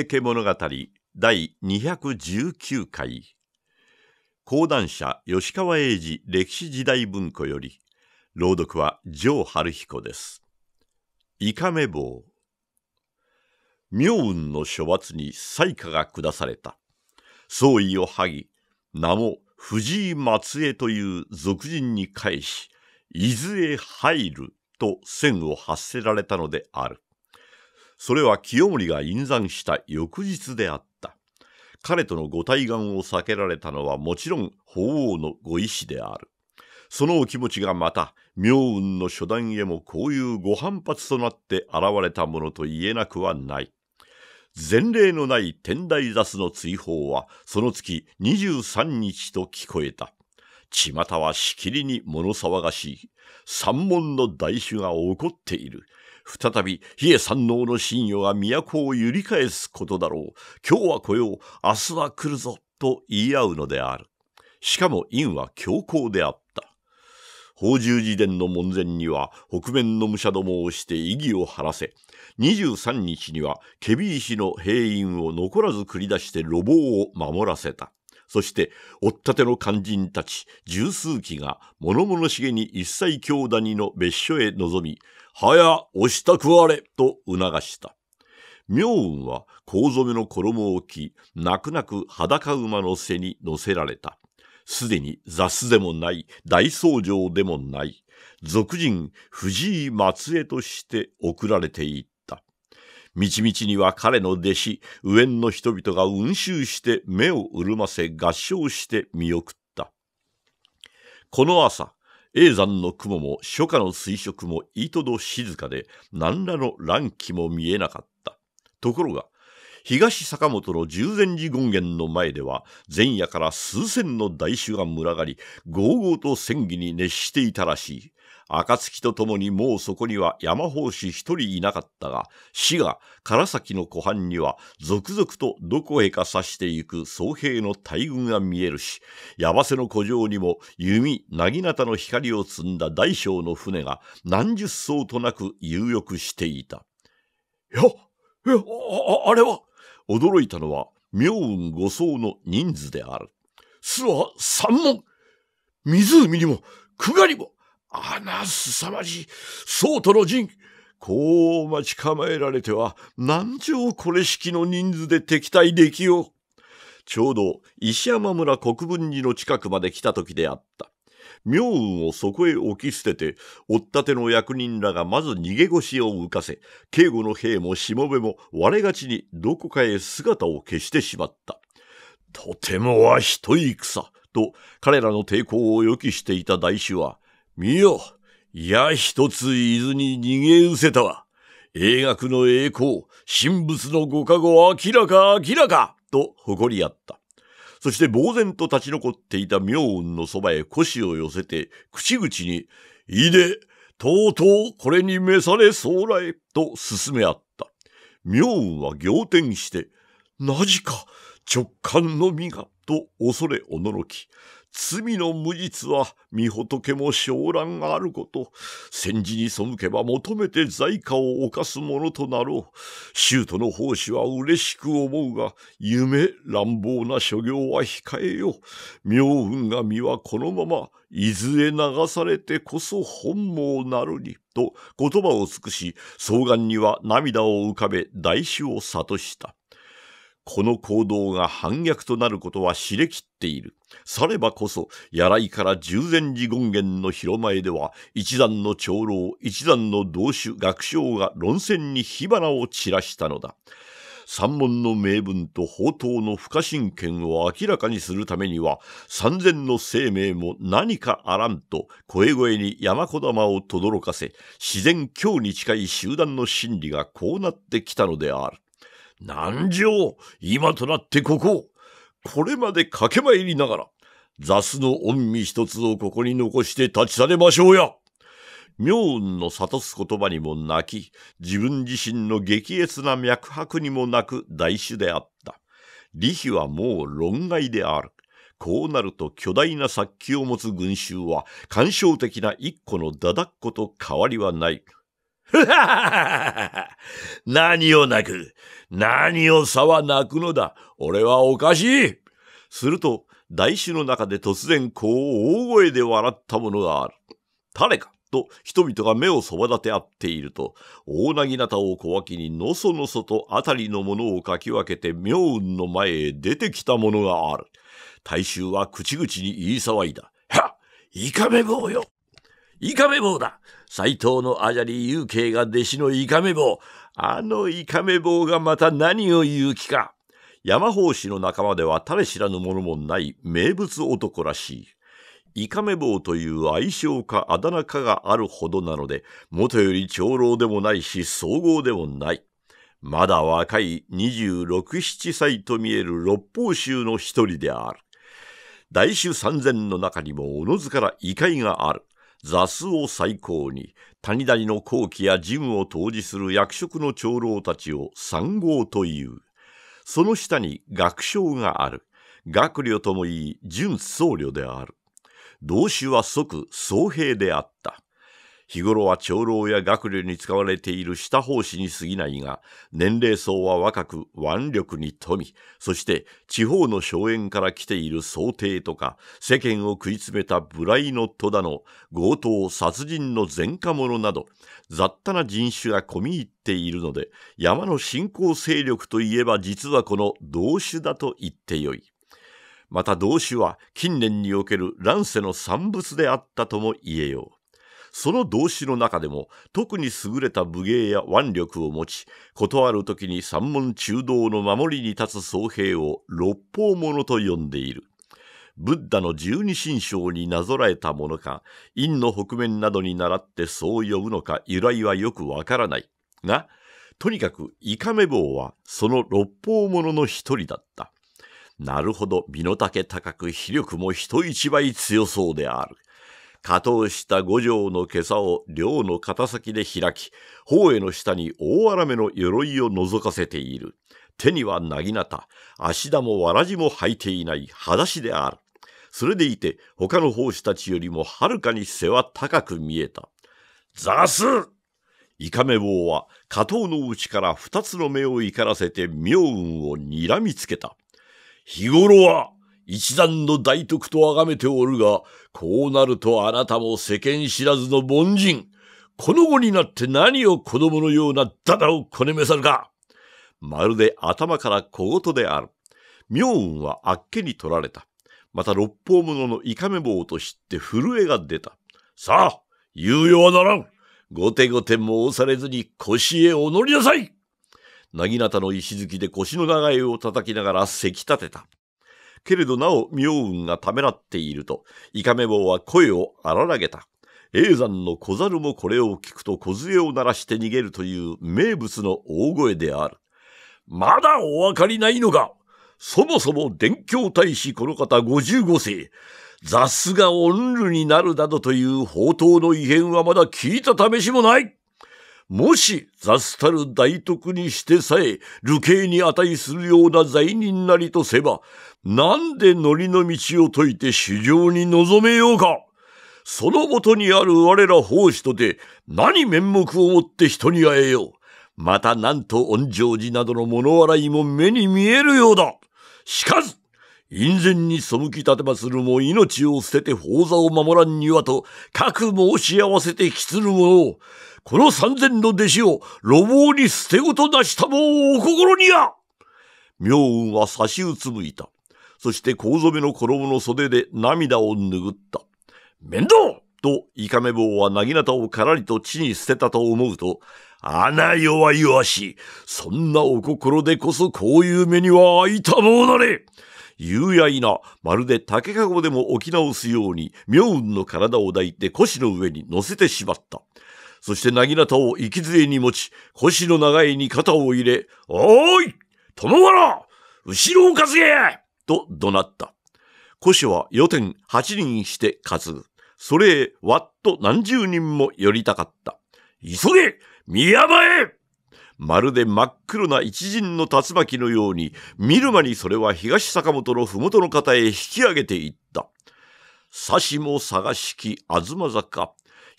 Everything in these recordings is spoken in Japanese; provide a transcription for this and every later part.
平家物語第219回講談社吉川英治歴史時代文庫より朗読は城春彦です。いかめ棒妙雲の処罰に裁可が下された。総意を剥ぎ、名も藤井松江という俗人に返し、伊豆へ入ると線を発せられたのである。それは清盛が引山した翌日であった。彼とのご対岸を避けられたのはもちろん法皇のご意志である。そのお気持ちがまた明雲の初段へもこういうご反発となって現れたものと言えなくはない。前例のない天台雑の追放はその月23日と聞こえた。巷はしきりに物騒がしい。三門の大衆が怒っている。再び、比叡山王の信与が都を揺り返すことだろう。今日は来よう、明日は来るぞ、と言い合うのである。しかも院は強硬であった。宝十寺殿の門前には北面の武者どもをして異議を晴らせ、23日にはケビ石の兵員を残らず繰り出して路傍を守らせた。そして追っ立ての肝心たち十数機が物々しげに一切京谷の別所へ臨み、早押したくわれと促した。明雲は甲染めの衣を着、泣く泣く裸馬の背に乗せられた。すでに雑でもない、大僧正でもない、俗人藤井松江として送られてい道々には彼の弟子、右野の人々が運集して目を潤ませ合唱して見送った。この朝、永山の雲も初夏の垂直もいとど静かで、何らの乱気も見えなかった。ところが、東坂本の十禅寺権現の前では、前夜から数千の大衆が群がり、豪々と戦技に熱していたらしい。暁とともにもうそこには山法師一人いなかったが、死が唐崎の湖畔には続々とどこへか刺していく僧兵の大群が見えるし、山瀬の古城にも弓、なぎなたの光を積んだ大小の船が何十艘となく遊浴していた。いや、え、あ、あれは驚いたのは、妙雲五層の人数である。巣は三門湖にも、久我にも、あなすさまじい、そうとの陣。こう待ち構えられては、何条これ式の人数で敵対できよう。ちょうど石山村国分寺の近くまで来た時であった。妙運をそこへ置き捨てて、追ったての役人らがまず逃げ腰を浮かせ、警護の兵もしもべも割れがちにどこかへ姿を消してしまった。とてもは一戦、と彼らの抵抗を予期していた大師は、見よ、いや一つ伊豆に逃げ失せたわ。英学の栄光、神仏のご加護明らか明らかと誇り合った。そして呆然と立ち残っていた妙雲のそばへ腰を寄せて、口々に、いで、とうとうこれに召されそうらえ、と進め合った。妙雲は仰天して、なじか、直感の身が、と恐れおののき。罪の無実は御仏も昇乱があること。戦時に背けば求めて罪過を犯すものとなろう。シュートの奉仕は嬉しく思うが、夢乱暴な所業は控えよう。妙運が身はこのまま、いずれ流されてこそ本望なるに。と言葉を尽くし、双眼には涙を浮かべ、大志を諭した。この行動が反逆となることは知れきっている。さればこそ、やらいから十前寺権現の広前では、一段の長老、一段の同種、学生が論戦に火花を散らしたのだ。三門の名分と法刀の不可侵権を明らかにするためには、三千の生命も何かあらんと、声声に山子玉を轟かせ、自然今日に近い集団の心理がこうなってきたのである。南条、今となってここ。これまで駆け参りながら、雑の御身一つをここに残して立ち去れましょうや。妙運の諭す言葉にも泣き、自分自身の激烈な脈拍にもなく大種であった。利比はもう論外である。こうなると巨大な殺気を持つ群衆は、感傷的な一個のだだっこと変わりはない。はははは何を泣く何をさは泣くのだ俺はおかしいすると、大衆の中で突然こう大声で笑ったものがある。誰かと人々が目をそば立て合っていると、大なぎなたを小脇にのそのそと辺りのものをかき分けて妙運の前へ出てきたものがある。大衆は口々に言い騒いだ。はっイカメ棒よイカメ棒だ斎藤のあじゃり勇慶が弟子のイカメ棒あのイカメ棒がまた何を言う気か。山法師の仲間では誰知らぬものもない名物男らしい。イカメ棒という愛称かあだ名かがあるほどなので、元より長老でもないし、総合でもない。まだ若い二十六七歳と見える六方衆の一人である。大衆三千の中にもおのずから異界がある。雑を最高に、谷谷の後期や事務を投じする役職の長老たちを三号という。その下に学章がある。学領ともいい準僧侶である。同志は即僧兵であった。日頃は長老や学齢に使われている下法師に過ぎないが、年齢層は若く腕力に富み、そして地方の荘園から来ている想定とか、世間を食い詰めた無頼の戸田の強盗殺人の前科者など、雑多な人種が込み入っているので、山の信仰勢力といえば実はこの同種だと言ってよい。また同種は近年における乱世の産物であったとも言えよう。その動詞の中でも特に優れた武芸や腕力を持ち、断る時に三門中道の守りに立つ僧兵を六方者と呼んでいる。ブッダの十二神将になぞらえたものか、陰の北面などに倣ってそう呼ぶのか由来はよくわからない。が、とにかくイカメ坊はその六方者の一人だった。なるほど、身の丈高く、飛力も人一倍強そうである。加藤した五条の袈裟を両の肩先で開き、頬への下に大荒めの鎧を覗かせている。手にはなぎなた、足田もわらじも履いていない裸足である。それでいて、他の奉仕たちよりもはるかに背は高く見えた。ザスイカメ坊は、加藤の内から二つの目を怒らせて妙運を睨みつけた。日頃は、一段の大徳と崇めておるが、こうなるとあなたも世間知らずの凡人。この後になって何を子供のようなダダをこねめさるか。まるで頭から小言である。妙運はあっけに取られた。また六方物のいかめ棒と知って震えが出た。さあ、猶予はならん。ごてごて申されずに腰へお乗りなさい。なぎなたの石突きで腰の長いを叩きながらせき立てた。けれどなお妙運がためらっていると、イカメ棒は声を荒らげた。永山の小猿もこれを聞くと小杖を鳴らして逃げるという名物の大声である。まだお分かりないのかそもそも伝教大使この方55世。雑がオンルになるなどという宝刀の異変はまだ聞いた試しもないもし雑たる大徳にしてさえ、流刑に値するような罪人なりとせば、なんでノリの道を解いて修行に臨めようか。そのもとにある我ら奉仕とて、何面目をもって人に会えよう。またなんと恩情寺などの物笑いも目に見えるようだ。しかず院前に背き立てまするも命を捨てて法座を守らんにはと、各申し合わせてきつる者を、この三千の弟子を路傍に捨てごとなしたもお心にや妙雲は差しうつむいた。そして甲染めの衣の袖で涙を拭った。面倒と、イカメ棒はなぎなたをからりと地に捨てたと思うと、あな弱々しい。そんなお心でこそこういう目には開いたもうなれ。やいな、まるで竹籠でも置き直すように、妙雲の体を抱いて腰の上に乗せてしまった。そしてなぎなたを息杖に持ち、腰の長いに肩を入れ、おーい殿原後ろを担げと怒鳴った。腰は四点八人して担ぐ。それへ、わっと何十人も寄りたかった。急げ宮山へまるで真っ黒な一陣の竜巻のように、見る間にそれは東坂本の麓の方へ引き上げていった。さしも探しき東坂、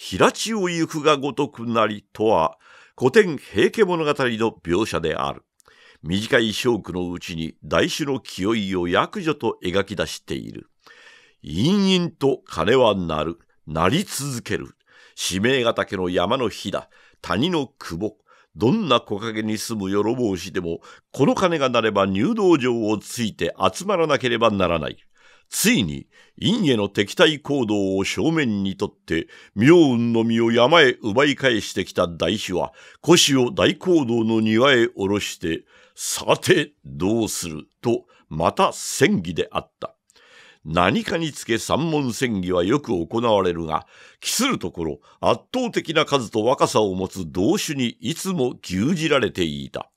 平地を行くがごとくなりとは、古典平家物語の描写である。短い小句のうちに大種の清いを役女と描き出している。陰々と鐘は鳴る、鳴り続ける。指名ヶ岳の山の日だ、谷の久保。どんな木陰に住むよろぼしでも、この鐘が鳴れば入道場をついて集まらなければならない。ついに陰への敵対行動を正面にとって、妙運の実を山へ奪い返してきた大師は、腰を大行動の庭へ下ろして、さてどうすると、また戦議であった。何かにつけ三門戦議はよく行われるが、期するところ圧倒的な数と若さを持つ同種にいつも牛耳られていた。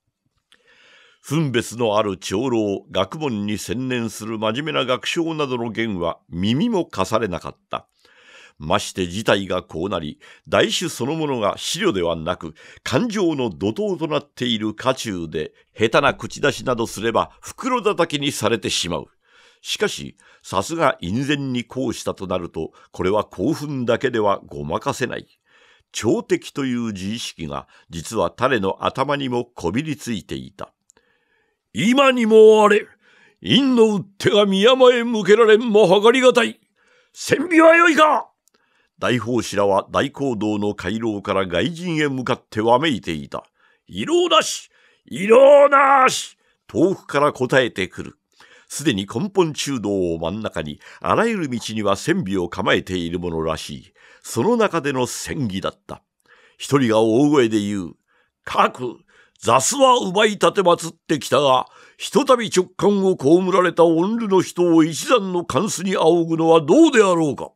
分別のある長老、学問に専念する真面目な学生などの言は耳も貸されなかった。まして事態がこうなり、大種そのものが資料ではなく、感情の怒涛となっている渦中で、下手な口出しなどすれば袋叩きにされてしまう。しかし、さすが隠然にこうしたとなると、これは興奮だけではごまかせない。朝敵という自意識が、実は彼の頭にもこびりついていた。今にもあれ、陰の打手が宮間へ向けられんもはがりがたい。戦備はよいか大法師らは大講堂の回廊から外人へ向かってわめいていた。異論なし異論なし遠くから答えてくる。すでに根本中道を真ん中に、あらゆる道には戦備を構えているものらしい。その中での戦技だった。一人が大声で言う。各、雑は奪い立てまつってきたが、ひとたび直感を被られた御流の人を一山の関数に仰ぐのはどうであろうか。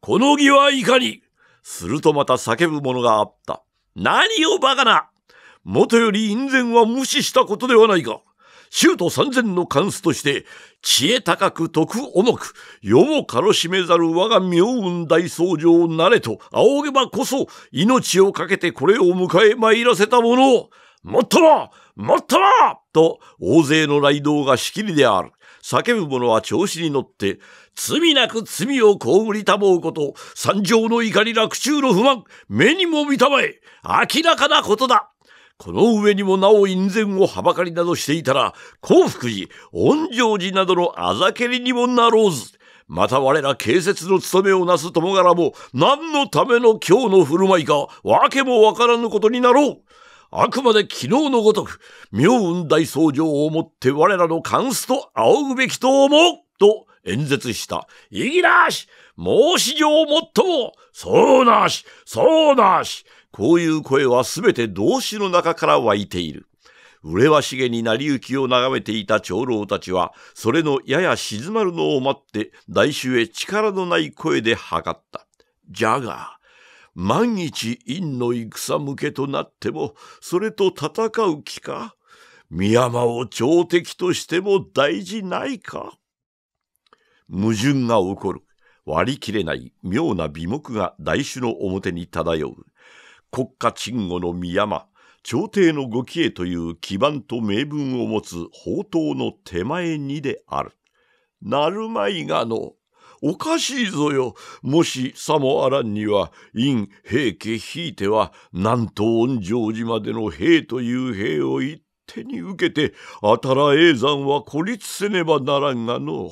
この儀はいかにするとまた叫ぶものがあった。何をバカなもとより因前は無視したことではないか。衆都三千の関数として、知恵高く徳重く、世もろしめざる我が妙運大僧侶なれと、仰げばこそ、命を懸けてこれを迎え参らせたものを、もっとももっともと大勢の雷動がしきりである。叫ぶ者は調子に乗って、罪なく罪をこぐりたぼうこと、三上の怒り落中の不満、目にも見たまえ、明らかなことだ。この上にもなお陰然をはばかりなどしていたら、幸福寺、恩情寺などのあざけりにもなろうず。また我ら警察の務めをなす友柄も、何のための今日の振る舞いか、わけもわからぬことになろう。あくまで昨日のごとく、妙雲大僧正をもって我らの関スと仰ぐべきと思うと演説した。異議なし申し上もっともそうなしそうなしこういう声はすべて動詞の中から湧いている。麗しげに成り行きを眺めていた長老たちは、それのやや静まるのを待って、大衆へ力のない声で測った。じゃが、万一院の戦向けとなっても、それと戦う気か深山を朝敵としても大事ないか矛盾が起こる。割り切れない妙な美目が大種の表に漂う。国家鎮護の深山、朝廷のご帰依という基盤と名分を持つ宝刀の手前にである。なるまいがの、おかしいぞよ。もしさもあらんには、陰平家ひいては、南東恩城寺までの兵という兵を一手に受けて、あたら永山は孤立せねばならんがの。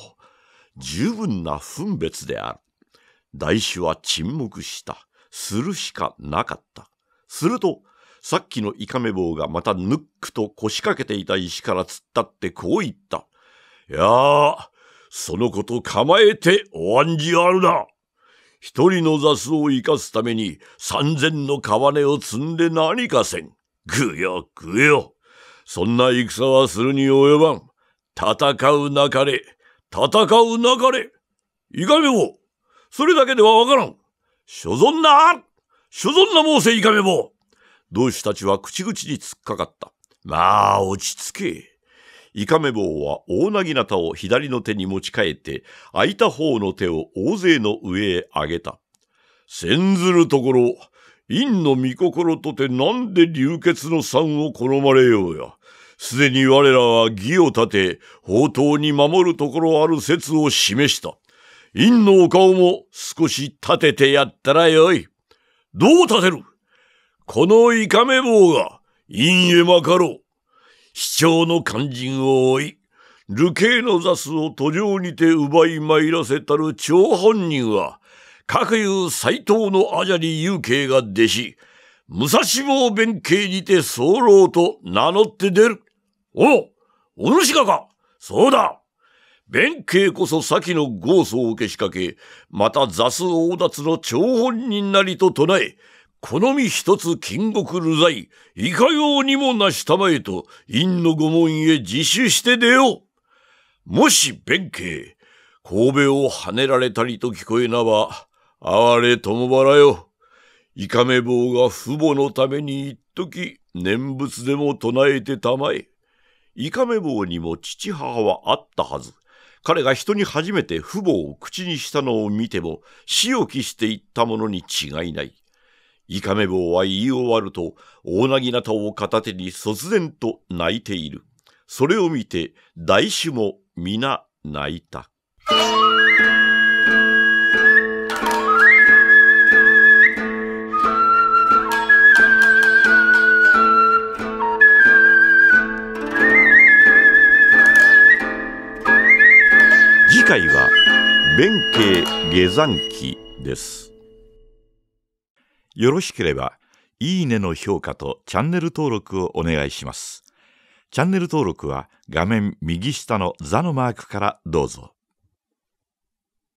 十分な分別である。大師は沈黙した。するしかなかった。すると、さっきのイカメ棒がまたぬっくと腰掛けていた石から突っ立ってこう言った。いやあ、そのこと構えてお案じあるな。一人の雑を生かすために三千の皮を積んで何かせん。ぐよぐよ。そんな戦はするに及ばん。戦うなかれ。戦うなかれ。いかめも。それだけではわからん。所存な所存な申せいかめも。同志たちは口々に突っかかった。まあ、落ち着け。イカメ棒は大なぎなたを左の手に持ち替えて、空いた方の手を大勢の上へ上げた。せんずるところ、陰の御心とてなんで流血の三を好まれようや。すでに我らは義を立て、宝刀に守るところある説を示した。陰のお顔も少し立ててやったらよい。どう立てるこのイカメ棒が陰へまかろう。市長の肝心を追い、流刑の雑を途上にて奪い参らせたる張本人は、各有斎藤のアジャリ有慶が弟子、武蔵坊弁慶にて候と名乗って出る。おお主がかそうだ弁慶こそ先の豪訴を受け仕掛け、また雑王奪の張本人なりと唱え、この身一つ金国流罪、いかようにもなしたまえと、院の御門へ自首して出よう。もし弁慶、神戸を跳ねられたりと聞こえなば、哀れともばらよ。いかめ坊が父母のために一時念仏でも唱えてたまえ。いかめ坊にも父母はあったはず。彼が人に初めて父母を口にしたのを見ても、死を期していったものに違いない。イカメ棒は言い終わると、大なぎなたを片手に卒然と泣いている。それを見て、大主も皆泣いた。次回は弁慶下山記です。よろしければ、いいねの評価とチャンネル登録をお願いします。チャンネル登録は画面右下の座のマークからどうぞ。